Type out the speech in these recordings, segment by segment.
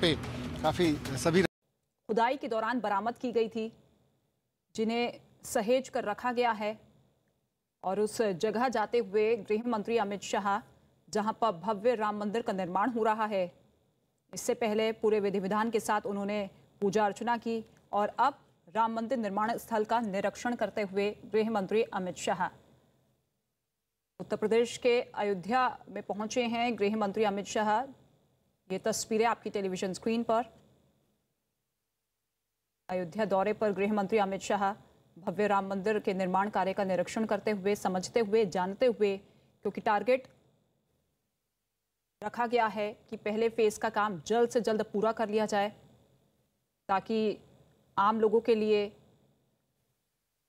पे काफ़ी सभी खुदाई के दौरान बरामद की गई थी जिन्हें सहेज कर रखा गया है और उस जगह जाते हुए गृह मंत्री अमित शाह जहां पर भव्य राम मंदिर का निर्माण हो रहा है इससे पहले पूरे विधि विधान के साथ उन्होंने पूजा अर्चना की और अब राम मंदिर निर्माण स्थल का निरीक्षण करते हुए गृह मंत्री अमित शाह उत्तर प्रदेश के अयोध्या में पहुंचे हैं गृह मंत्री अमित शाह ये तस्वीरें आपकी टेलीविजन स्क्रीन पर अयोध्या दौरे पर गृह मंत्री अमित शाह भव्य राम मंदिर के निर्माण कार्य का निरीक्षण करते हुए समझते हुए जानते हुए क्योंकि टारगेट रखा गया है कि पहले फेज का काम जल्द से जल्द पूरा कर लिया जाए ताकि आम लोगों के लिए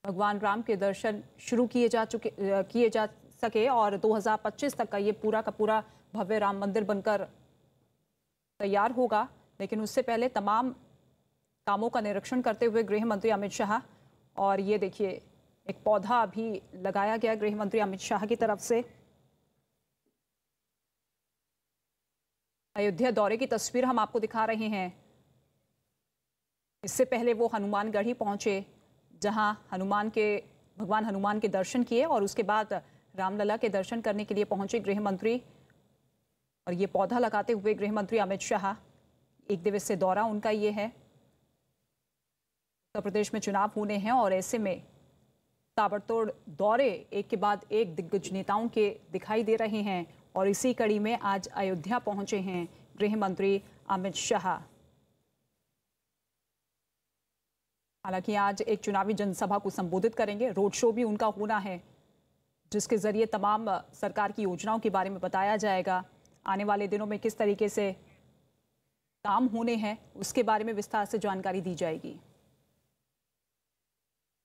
भगवान राम के दर्शन शुरू किए जा चुके किए जा सके और 2025 तक का ये पूरा का पूरा भव्य राम मंदिर बनकर तैयार होगा लेकिन उससे पहले तमाम कामों का निरीक्षण करते हुए गृह मंत्री अमित शाह और ये देखिए एक पौधा अभी लगाया गया गृह मंत्री अमित शाह की तरफ से अयोध्या दौरे की तस्वीर हम आपको दिखा रहे हैं इससे पहले वो हनुमानगढ़ी पहुंचे जहां हनुमान के भगवान हनुमान के दर्शन किए और उसके बाद रामलला के दर्शन करने के लिए पहुंचे गृह मंत्री और ये पौधा लगाते हुए गृह मंत्री अमित शाह एक दिवसीय दौरा उनका ये है उत्तर प्रदेश में चुनाव होने हैं और ऐसे में ताबड़तोड़ दौरे एक के बाद एक दिग्गज नेताओं के दिखाई दे रहे हैं और इसी कड़ी में आज अयोध्या पहुंचे हैं गृह मंत्री अमित शाह हालांकि आज एक चुनावी जनसभा को संबोधित करेंगे रोड शो भी उनका होना है जिसके जरिए तमाम सरकार की योजनाओं के बारे में बताया जाएगा आने वाले दिनों में किस तरीके से काम होने हैं उसके बारे में विस्तार से जानकारी दी जाएगी